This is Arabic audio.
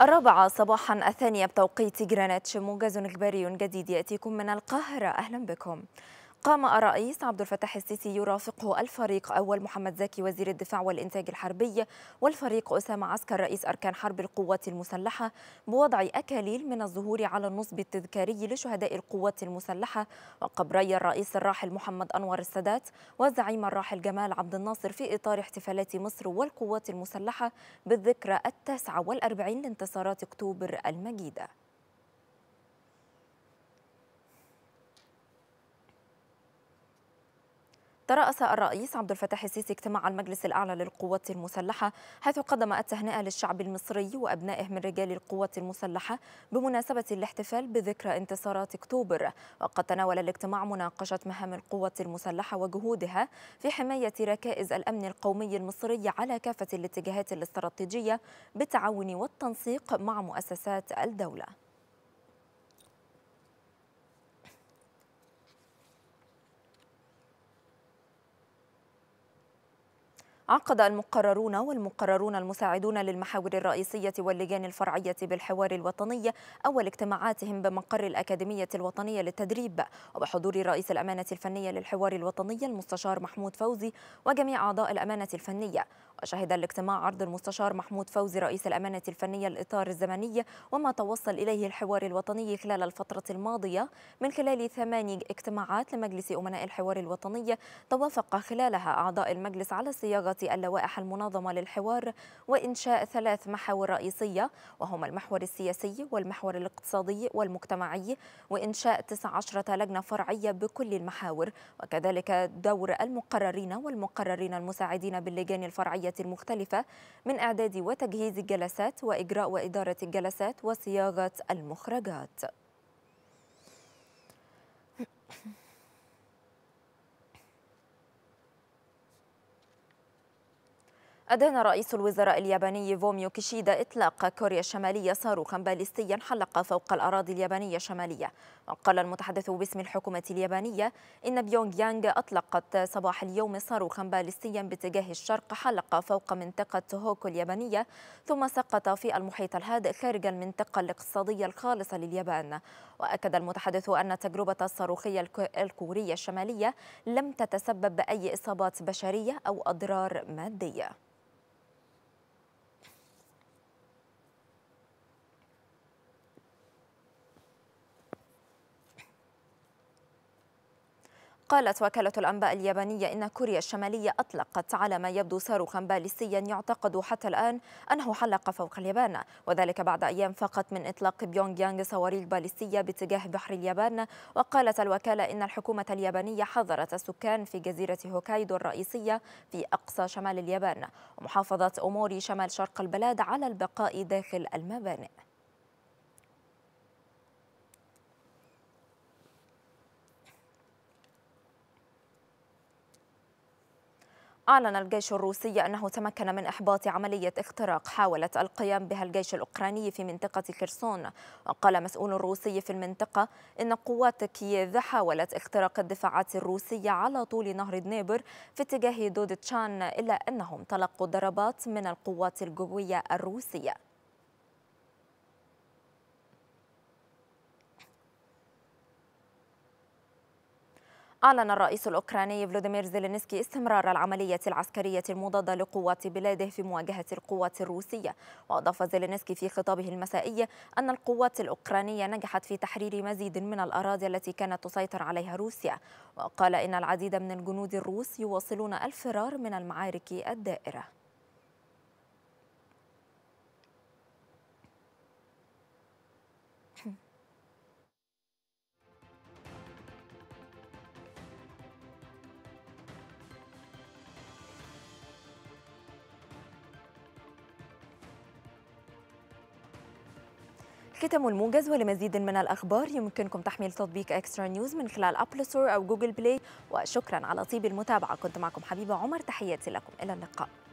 الرابعة صباحا الثانية بتوقيت جرانيتش موجز إخباري جديد يأتيكم من القاهرة أهلا بكم قام الرئيس عبد الفتاح السيسي يرافقه الفريق أول محمد زكي وزير الدفاع والإنتاج الحربي والفريق أسامة عسكر رئيس أركان حرب القوات المسلحة بوضع أكاليل من الزهور على النصب التذكاري لشهداء القوات المسلحة وقبري الرئيس الراحل محمد أنور السادات والزعيم الراحل جمال عبد الناصر في إطار احتفالات مصر والقوات المسلحة بالذكرى التاسعة والأربعين لانتصارات أكتوبر المجيدة ترأس الرئيس عبد الفتاح السيسي اجتماع المجلس الأعلى للقوات المسلحة حيث قدم التهنئة للشعب المصري وأبنائه من رجال القوات المسلحة بمناسبة الاحتفال بذكرى انتصارات أكتوبر وقد تناول الاجتماع مناقشة مهام القوات المسلحة وجهودها في حماية ركائز الأمن القومي المصري على كافة الاتجاهات الاستراتيجية بالتعاون والتنسيق مع مؤسسات الدولة عقد المقررون والمقررون المساعدون للمحاور الرئيسية واللجان الفرعية بالحوار الوطني أول اجتماعاتهم بمقر الأكاديمية الوطنية للتدريب وبحضور رئيس الأمانة الفنية للحوار الوطني المستشار محمود فوزي وجميع أعضاء الأمانة الفنية وشهد الاجتماع عرض المستشار محمود فوزي رئيس الأمانة الفنية الإطار الزمني وما توصل إليه الحوار الوطني خلال الفترة الماضية من خلال ثماني اجتماعات لمجلس أمناء الحوار الوطني توافق خلالها أعضاء المجلس على صياغة اللوائح المنظمة للحوار وإنشاء ثلاث محاور رئيسية وهما المحور السياسي والمحور الاقتصادي والمجتمعي وإنشاء 19 لجنة فرعية بكل المحاور وكذلك دور المقررين والمقررين المساعدين باللجان الفرعية الجمعيات المختلفة من إعداد وتجهيز الجلسات وإجراء وإدارة الجلسات وصياغة المخرجات أدان رئيس الوزراء الياباني فوميو كيشيدا إطلاق كوريا الشمالية صاروخا باليستيا حلق فوق الأراضي اليابانية الشمالية وقال المتحدث باسم الحكومة اليابانية إن بيونغ يانغ أطلقت صباح اليوم صاروخا باليستيا باتجاه الشرق حلق فوق منطقة توهوكو اليابانية ثم سقط في المحيط الهادئ خارج المنطقة الاقتصادية الخالصة لليابان وأكد المتحدث أن التجربة الصاروخية الكورية الشمالية لم تتسبب بأي إصابات بشرية أو أضرار مادية قالت وكالة الأنباء اليابانية إن كوريا الشمالية أطلقت على ما يبدو صاروخا باليستيا يعتقد حتى الآن أنه حلق فوق اليابان وذلك بعد أيام فقط من إطلاق بيونغ يانغ صواريخ باليستية باتجاه بحر اليابان وقالت الوكالة إن الحكومة اليابانية حذرت السكان في جزيرة هوكايدو الرئيسية في أقصى شمال اليابان ومحافظة أوموري شمال شرق البلاد على البقاء داخل المبانئ أعلن الجيش الروسي أنه تمكن من إحباط عملية اختراق حاولت القيام بها الجيش الأوكراني في منطقة كرسون وقال مسؤول روسي في المنطقة إن قوات كييف حاولت اختراق الدفاعات الروسية على طول نهر دنيبر في اتجاه دودتشان إلا أنهم تلقوا ضربات من القوات الجوية الروسية أعلن الرئيس الأوكراني فلوديمير زيلينسكي استمرار العملية العسكرية المضادة لقوات بلاده في مواجهة القوات الروسية وأضاف زيلينسكي في خطابه المسائي أن القوات الأوكرانية نجحت في تحرير مزيد من الأراضي التي كانت تسيطر عليها روسيا وقال إن العديد من الجنود الروس يواصلون الفرار من المعارك الدائرة ختم الموجز ولمزيد من الأخبار يمكنكم تحميل تطبيق إكسترا نيوز من خلال أبل ستور أو جوجل بلاي وشكرا على طيب المتابعة كنت معكم حبيبة عمر تحياتي لكم إلى اللقاء